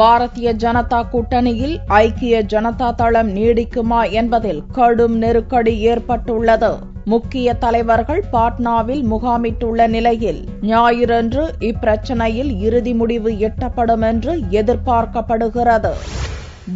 பாரதிய ஜனதா கூட்டணியில் ஐக்கிய ஜனதா தளம் நீடிக்குமா என்பதில் கடும் நெருக்கடி ஏற்பட்டுள்ளது முக்கிய தலைவர்கள் பாட்னாவில் முகாமிட்டுள்ள நிலையில் ஞாயிறன்று இப்பிரச்சினையில் இறுதி முடிவு எட்டப்படும் என்று எதிர்பார்க்கப்படுகிறது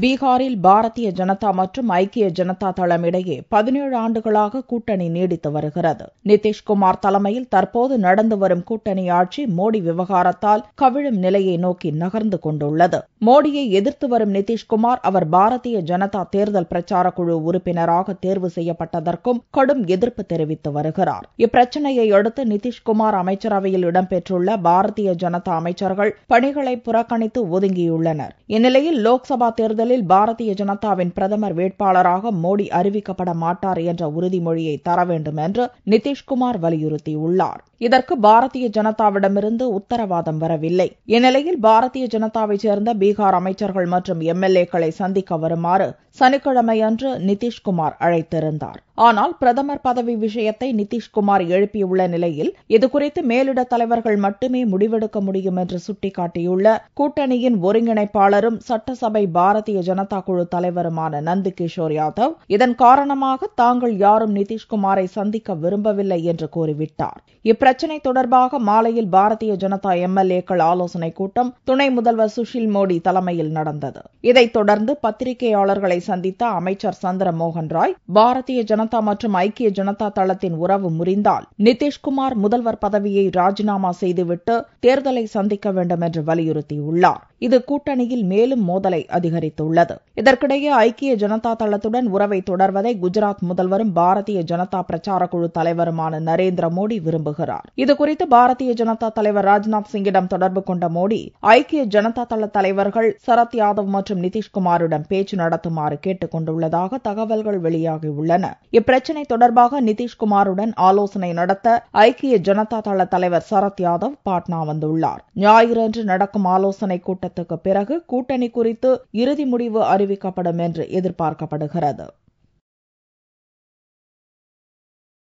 பீகாரில் பாரதிய ஜனதா மற்றும் ஐக்கிய ஜனதா தளம் இடையே பதினேழு ஆண்டுகளாக கூட்டணி நீடித்து வருகிறது நிதிஷ்குமார் தலைமையில் தற்போது நடந்து வரும் கூட்டணி ஆட்சி மோடி விவகாரத்தால் கவிழும் நிலையை நோக்கி நகர்ந்து கொண்டுள்ளது மோடியை எதிர்த்து வரும் நிதிஷ்குமார் அவர் பாரதிய ஜனதா தேர்தல் பிரச்சார குழு உறுப்பினராக தேர்வு செய்யப்பட்டதற்கும் கடும் எதிர்ப்பு தெரிவித்து வருகிறார் இப்பிரச்சினையை அடுத்து நிதிஷ்குமார் அமைச்சரவையில் இடம்பெற்றுள்ள பாரதிய ஜனதா அமைச்சர்கள் பணிகளை புறக்கணித்து ஒதுங்கியுள்ளனர் இந்நிலையில் லோக்சபா தேர்தல் தேர்தலில் பாரதிய ஜனதாவின் பிரதமர் வேட்பாளராக மோடி அறிவிக்கப்பட மாட்டார் என்ற உறுதிமொழியை தர வேண்டும் என்று நிதிஷ்குமார் வலியுறுத்தியுள்ளார் இதற்கு பாரதிய ஜனதாவிடமிருந்து உத்தரவாதம் வரவில்லை இந்நிலையில் பாரதிய ஜனதாவைச் சேர்ந்த பீகார் அமைச்சர்கள் மற்றும் எம்எல்ஏக்களை சந்திக்க வருமாறு சனிக்கிழமையன்று நிதிஷ்குமார் அழைத்திருந்தார் ஆனால் பிரதமர் பதவி விஷயத்தை நிதிஷ்குமார் எழுப்பியுள்ள நிலையில் இதுகுறித்து மேலிட தலைவர்கள் மட்டுமே முடிவெடுக்க முடியும் என்று சுட்டிக்காட்டியுள்ள கூட்டணியின் ஒருங்கிணைப்பாளரும் சட்டசபை பாரதிய பாரதிய ஜனதா குழு தலைவருமான நந்திகிஷோர் யாதவ் இதன் காரணமாக தாங்கள் யாரும் நிதிஷ்குமாரை சந்திக்க விரும்பவில்லை என்று கூறிவிட்டார் இப்பிரச்சினை தொடர்பாக மாலையில் பாரதிய ஜனதா எம்எல்ஏக்கள் ஆலோசனைக் கூட்டம் துணை முதல்வர் சுஷில் மோடி தலைமையில் நடந்தது இதைத் தொடர்ந்து பத்திரிகையாளர்களை சந்தித்த அமைச்சர் சந்திர மோகன் ராய் பாரதிய ஜனதா மற்றும் ஐக்கிய ஜனதா தளத்தின் உறவு முறிந்தால் நிதிஷ்குமார் முதல்வர் பதவியை ராஜினாமா செய்துவிட்டு தேர்தலை சந்திக்க வேண்டும் என்று வலியுறுத்தியுள்ளார் இது கூட்டணியில் மேலும் மோதலை அதிகரித்து தெரிவித்துள்ளது இதற்கிடையே ஐக்கிய ஜனதா தளத்துடன் உறவை தொடர்வதை குஜராத் முதல்வரும் பாரதிய ஜனதா பிரச்சாரக் குழு தலைவருமான நரேந்திர மோடி விரும்புகிறார் இதுகுறித்து பாரதிய ஜனதா தலைவர் ராஜ்நாத் சிங்கிடம் தொடர்பு கொண்ட மோடி ஐக்கிய ஜனதா தள தலைவர்கள் சரத் யாதவ் மற்றும் நிதிஷ்குமாரிடம் பேச்சு நடத்துமாறு கேட்டுக் கொண்டுள்ளதாக தகவல்கள் வெளியாகியுள்ளன இப்பிரச்சினை தொடர்பாக நிதிஷ்குமாருடன் ஆலோசனை நடத்த ஐக்கிய ஜனதா தள தலைவர் சரத் யாதவ் பாட்னா வந்துள்ளார் ஞாயிறன்று நடக்கும் ஆலோசனைக் கூட்டத்துக்கு பிறகு கூட்டணி குறித்து இறுதி முடிவு அறிவிக்கப்படும் என்று எதிர்பார்க்கப்படுகிறது